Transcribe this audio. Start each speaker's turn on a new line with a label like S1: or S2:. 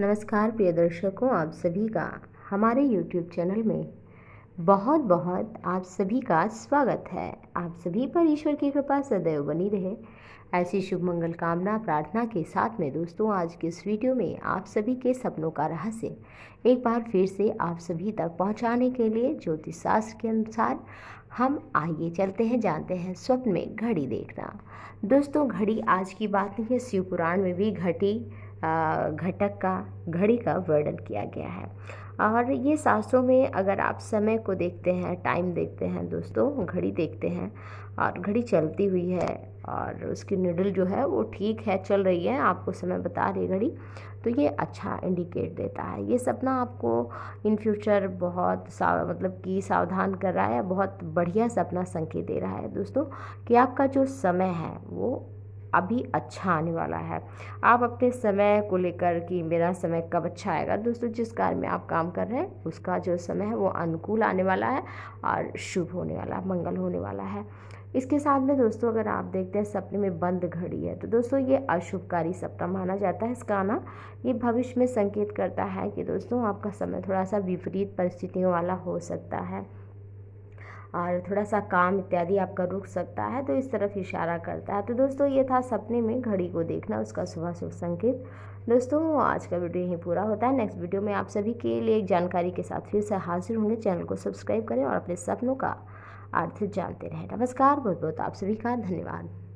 S1: नमस्कार प्रिय दर्शकों आप सभी का हमारे YouTube चैनल में बहुत बहुत आप सभी का स्वागत है आप सभी पर ईश्वर की कृपा सदैव बनी रहे ऐसी शुभ मंगल कामना प्रार्थना के साथ में दोस्तों आज के इस वीडियो में आप सभी के सपनों का रहस्य एक बार फिर से आप सभी तक पहुंचाने के लिए ज्योतिष शास्त्र के अनुसार हम आइए चलते हैं जानते हैं स्वप्न में घड़ी देखना दोस्तों घड़ी आज की बात नहीं है शिव पुराण में भी घटी घटक का घड़ी का वर्णन किया गया है और ये शास्त्रों में अगर आप समय को देखते हैं टाइम देखते हैं दोस्तों घड़ी देखते हैं और घड़ी चलती हुई है और उसकी निडल जो है वो ठीक है चल रही है आपको समय बता रही घड़ी तो ये अच्छा इंडिकेट देता है ये सपना आपको इन फ्यूचर बहुत सा मतलब कि सावधान कर रहा है बहुत बढ़िया सपना संकेत दे रहा है दोस्तों कि आपका जो समय है वो अभी अच्छा आने वाला है आप अपने समय को लेकर कि मेरा समय कब अच्छा आएगा दोस्तों जिस कार्य में आप काम कर रहे हैं उसका जो समय है वो अनुकूल आने वाला है और शुभ होने वाला है मंगल होने वाला है इसके साथ में दोस्तों अगर आप देखते हैं सपने में बंद घड़ी है तो दोस्तों ये अशुभकारी सपना माना जाता है इसका आना ये भविष्य में संकेत करता है कि दोस्तों आपका समय थोड़ा सा विपरीत परिस्थितियों वाला हो सकता है और थोड़ा सा काम इत्यादि आपका रुक सकता है तो इस तरफ इशारा करता है तो दोस्तों ये था सपने में घड़ी को देखना उसका सुबह शुभ संकेत दोस्तों आज का वीडियो यहीं पूरा होता है नेक्स्ट वीडियो में आप सभी के लिए एक जानकारी के साथ फिर से हाजिर होंगे चैनल को सब्सक्राइब करें और अपने सपनों का अर्थ जानते रहें नमस्कार बहुत बहुत आप सभी का धन्यवाद